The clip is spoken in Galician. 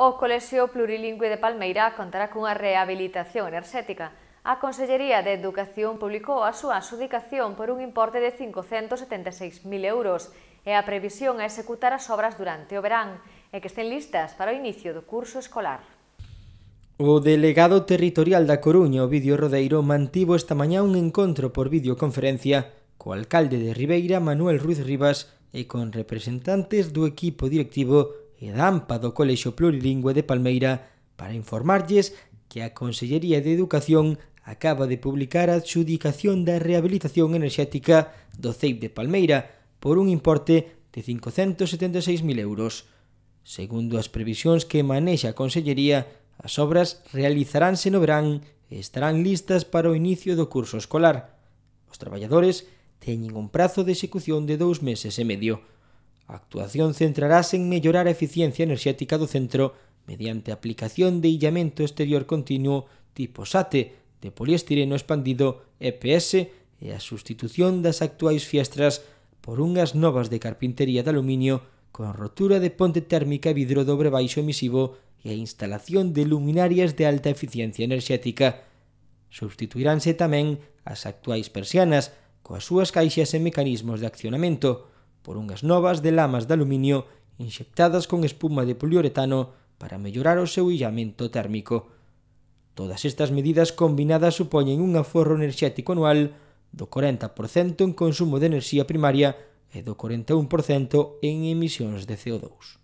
O Colexio Plurilingüe de Palmeira contará cunha rehabilitación enerxética. A Consellería de Educación publicou a súa adjudicación por un importe de 576.000 euros e a previsión a executar as obras durante o verán e que estén listas para o inicio do curso escolar. O delegado territorial da Coruña, Ovidio Rodeiro, mantivo esta mañá un encontro por videoconferencia co alcalde de Ribeira, Manuel Ruiz Rivas, e con representantes do equipo directivo e da AMPA do Colexio Plurilingüe de Palmeira para informarlles que a Consellería de Educación acaba de publicar a adxudicación da rehabilitación enerxética do CEIP de Palmeira por un importe de 576.000 euros. Segundo as previsións que manexa a Consellería, as obras realizaránse no verán e estarán listas para o inicio do curso escolar. Os traballadores teñen un prazo de execución de dous meses e medio. A actuación centrarase en mellorar a eficiencia enerxética do centro mediante a aplicación de illamento exterior continuo tipo SATE de poliestireno expandido EPS e a sustitución das actuais fiestras por unhas novas de carpintería de aluminio con rotura de ponte térmica e vidro dobre baixo emisivo e a instalación de luminarias de alta eficiencia enerxética. Substituiránse tamén as actuais persianas coas súas caixas e mecanismos de accionamento por unhas novas de lamas de aluminio inxectadas con espuma de poliuretano para mellorar o seu illamento térmico. Todas estas medidas combinadas supoñen un aforro enerxético anual do 40% en consumo de enerxía primaria e do 41% en emisións de CO2.